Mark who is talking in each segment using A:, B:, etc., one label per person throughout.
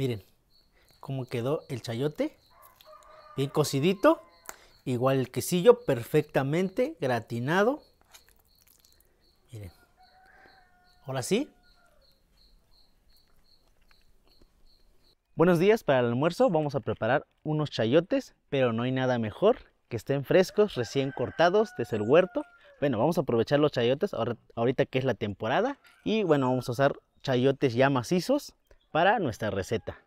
A: Miren cómo quedó el chayote. Bien cocidito. Igual el quesillo perfectamente gratinado. Miren. Ahora sí. Buenos días para el almuerzo. Vamos a preparar unos chayotes, pero no hay nada mejor que estén frescos, recién cortados desde el huerto. Bueno, vamos a aprovechar los chayotes ahorita que es la temporada. Y bueno, vamos a usar chayotes ya macizos para nuestra receta.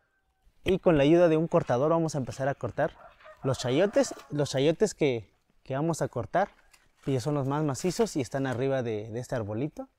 A: Y con la ayuda de un cortador vamos a empezar a cortar los chayotes, los chayotes que, vamos a cortar, que son los más macizos y están arriba de, este arbolito.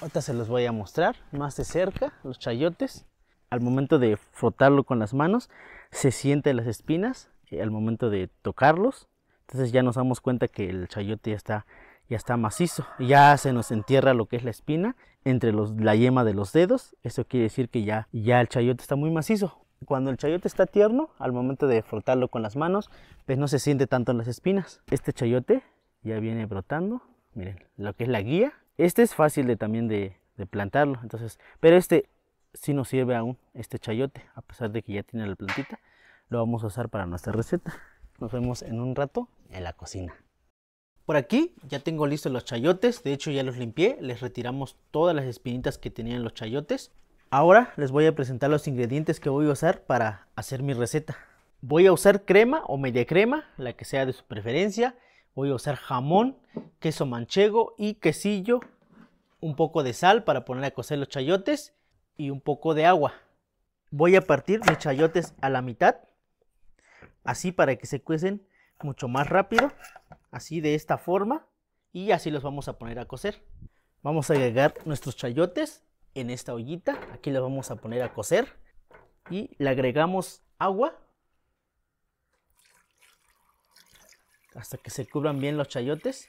A: Ahorita se los voy a mostrar más de cerca, los chayotes. Al momento de frotarlo con las manos, se sienten las espinas eh, al momento de tocarlos. Entonces ya nos damos cuenta que el chayote ya está ya está macizo, ya se nos entierra lo que es la espina entre la yema de los dedos, eso quiere decir que ya, ya el chayote está muy macizo. Cuando el chayote está tierno, al momento de frotarlo con las manos, pues no se siente tanto en las espinas. Este chayote ya viene brotando, miren, lo que es la guía. Este es fácil de, también de, plantarlo, entonces, pero este sí nos sirve aún, este chayote, a pesar de que ya tiene la plantita, lo vamos a usar para nuestra receta. Nos vemos en un rato en la cocina. Por aquí ya tengo listos los chayotes, de hecho ya los limpié, les retiramos todas las espinitas que tenían los chayotes. Ahora les voy a presentar los ingredientes que voy a usar para hacer mi receta. Voy a usar crema o media crema, la que sea de su preferencia. Voy a usar jamón, queso manchego y quesillo, un poco de sal para poner a cocer los chayotes y un poco de agua. Voy a partir los chayotes a la mitad, así para que se cuecen mucho más rápido así de esta forma y así los vamos a poner a cocer. Vamos a agregar nuestros chayotes en esta ollita, aquí los vamos a poner a cocer y le agregamos agua hasta que se cubran bien los chayotes.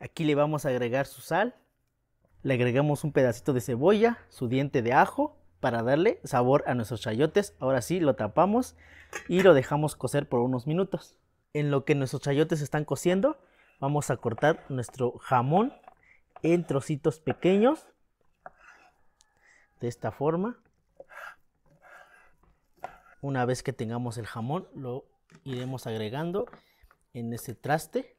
A: Aquí le vamos a agregar su sal, le agregamos un pedacito de cebolla, su diente de ajo para darle sabor a nuestros chayotes. Ahora sí lo tapamos y lo dejamos cocer por unos minutos en lo que nuestros chayotes están cociendo, vamos a cortar nuestro jamón en trocitos pequeños. De esta forma. Una vez que tengamos el jamón, lo iremos agregando en ese traste.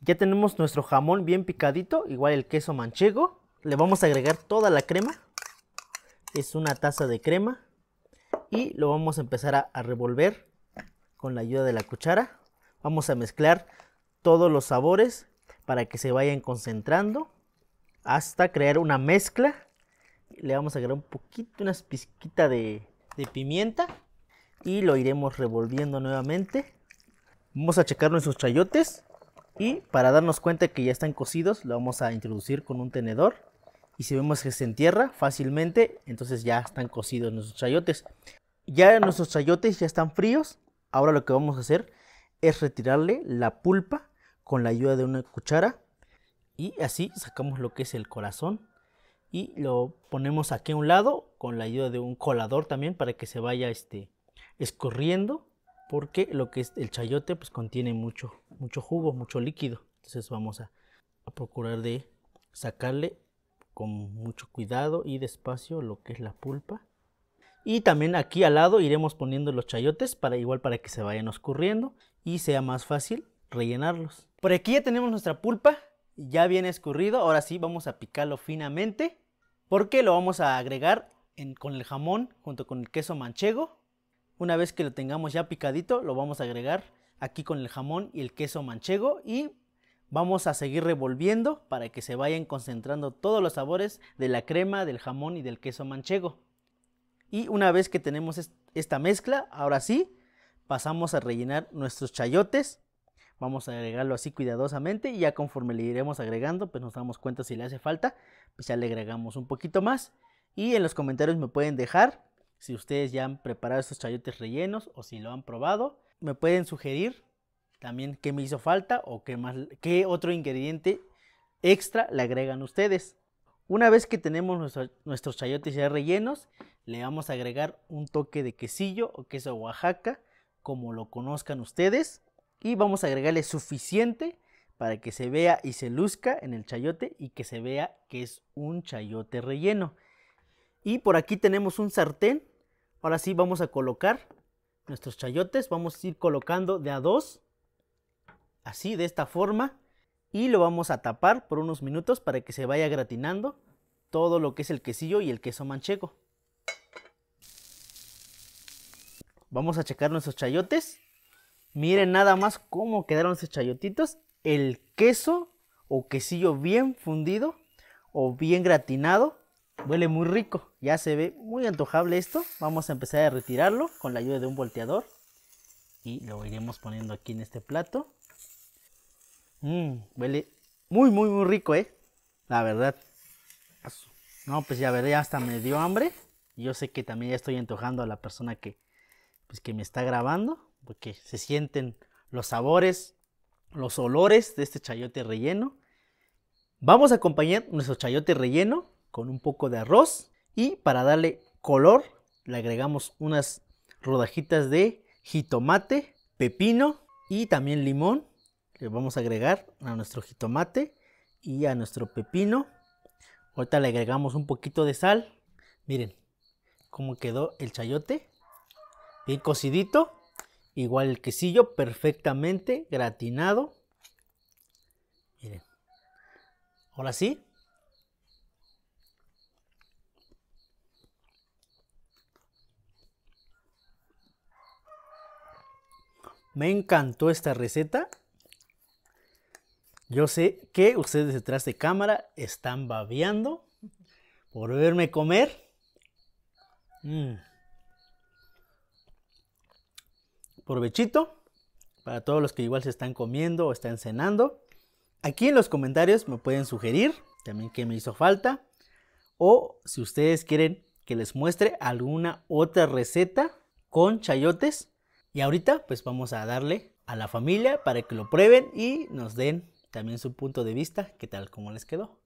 A: Ya tenemos nuestro jamón bien picadito, igual el queso manchego. Le vamos a agregar toda la crema. Es una taza de crema y lo vamos a empezar a, revolver con la ayuda de la cuchara. Vamos a mezclar todos los sabores para que se vayan concentrando hasta crear una mezcla le vamos a agregar un poquito, unas pizquitas de, de, pimienta y lo iremos revolviendo nuevamente. Vamos a checar nuestros chayotes y para darnos cuenta que ya están cocidos lo vamos a introducir con un tenedor y si vemos que se entierra fácilmente, entonces ya están cocidos nuestros chayotes. Ya nuestros chayotes ya están fríos. Ahora lo que vamos a hacer es retirarle la pulpa con la ayuda de una cuchara. Y así sacamos lo que es el corazón. Y lo ponemos aquí a un lado con la ayuda de un colador también para que se vaya este, escurriendo. Porque lo que es el chayote pues contiene mucho, mucho jugo, mucho líquido. Entonces vamos a, a procurar de sacarle con mucho cuidado y despacio lo que es la pulpa. Y también aquí al lado iremos poniendo los chayotes para igual para que se vayan escurriendo y sea más fácil rellenarlos. Por aquí ya tenemos nuestra pulpa, ya viene escurrido. Ahora sí vamos a picarlo finamente porque lo vamos a agregar con el jamón junto con el queso manchego. Una vez que lo tengamos ya picadito, lo vamos a agregar aquí con el jamón y el queso manchego y Vamos a seguir revolviendo para que se vayan concentrando todos los sabores de la crema, del jamón y del queso manchego. Y una vez que tenemos esta mezcla, ahora sí, pasamos a rellenar nuestros chayotes. Vamos a agregarlo así cuidadosamente y ya conforme le iremos agregando, pues nos damos cuenta si le hace falta, pues ya le agregamos un poquito más. Y en los comentarios me pueden dejar si ustedes ya han preparado estos chayotes rellenos o si lo han probado. Me pueden sugerir también, ¿qué me hizo falta o qué, más, qué otro ingrediente extra le agregan ustedes? Una vez que tenemos nuestros chayotes ya rellenos, le vamos a agregar un toque de quesillo o queso Oaxaca, como lo conozcan ustedes. Y vamos a agregarle suficiente para que se vea y se luzca en el chayote y que se vea que es un chayote relleno. Y por aquí tenemos un sartén. Ahora sí vamos a colocar nuestros chayotes. Vamos a ir colocando de a dos así de esta forma y lo vamos a tapar por unos minutos para que se vaya gratinando todo lo que es el quesillo y el queso manchego. Vamos a checar nuestros chayotes. Miren nada más cómo quedaron esos chayotitos. El queso o quesillo bien fundido o bien gratinado. Huele muy rico. Ya se ve muy antojable esto. Vamos a empezar a retirarlo con la ayuda de un volteador. Y lo iremos poniendo aquí en este plato. Mmm, huele muy, muy, muy rico, ¿eh? La verdad. No, pues ya veré, hasta me dio hambre. Yo sé que también ya estoy antojando a la persona que, pues, que me está grabando, porque se sienten los sabores, los olores de este chayote relleno. Vamos a acompañar nuestro chayote relleno con un poco de arroz y para darle color le agregamos unas rodajitas de jitomate, pepino y también limón le vamos a agregar a nuestro jitomate y a nuestro pepino. Ahorita le agregamos un poquito de sal. Miren cómo quedó el chayote. Bien cocidito. Igual el quesillo perfectamente gratinado. Miren. Ahora sí. Me encantó esta receta. Yo sé que ustedes detrás de cámara están babeando por verme comer. Por mm. Provechito para todos los que igual se están comiendo o están cenando. Aquí en los comentarios me pueden sugerir también qué me hizo falta o si ustedes quieren que les muestre alguna otra receta con chayotes. Y ahorita pues vamos a darle a la familia para que lo prueben y nos den también su punto de vista, qué tal como les quedó.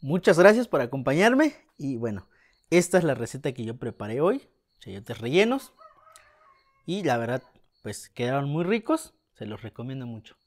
A: Muchas gracias por acompañarme y bueno, esta es la receta que yo preparé hoy, chayotes rellenos y la verdad pues quedaron muy ricos, se los recomiendo mucho.